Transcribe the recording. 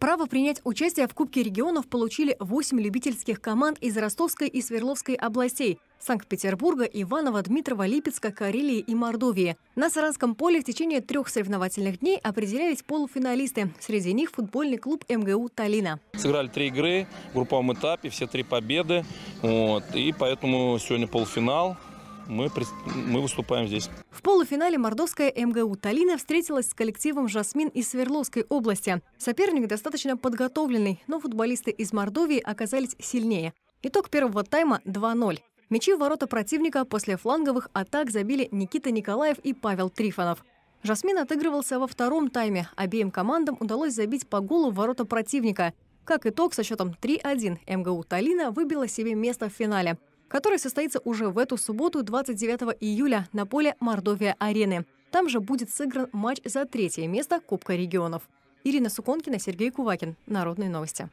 Право принять участие в Кубке регионов получили 8 любительских команд из Ростовской и Свердловской областей, Санкт-Петербурга, Иванова, Дмитрова, Липецка, Карелии и Мордовии. На Саранском поле в течение трех соревновательных дней определялись полуфиналисты. Среди них футбольный клуб МГУ «Талина». Сыграли три игры в групповом этапе, все три победы. Вот, и поэтому сегодня полуфинал мы, мы выступаем здесь. В полуфинале мордовская МГУ «Талина» встретилась с коллективом «Жасмин» из Свердловской области. Соперник достаточно подготовленный, но футболисты из Мордовии оказались сильнее. Итог первого тайма 2-0. Мячи в ворота противника после фланговых атак забили Никита Николаев и Павел Трифонов. Жасмин отыгрывался во втором тайме. Обеим командам удалось забить по голу в ворота противника. Как итог, со счетом 3-1 МГУ «Талина» выбила себе место в финале который состоится уже в эту субботу, 29 июля, на поле Мордовия-арены. Там же будет сыгран матч за третье место Кубка регионов. Ирина Суконкина, Сергей Кувакин. Народные новости.